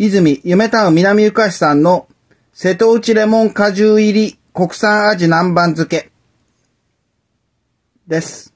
泉、夢タウン南ゆかしさんの瀬戸内レモン果汁入り国産味南蛮漬けです。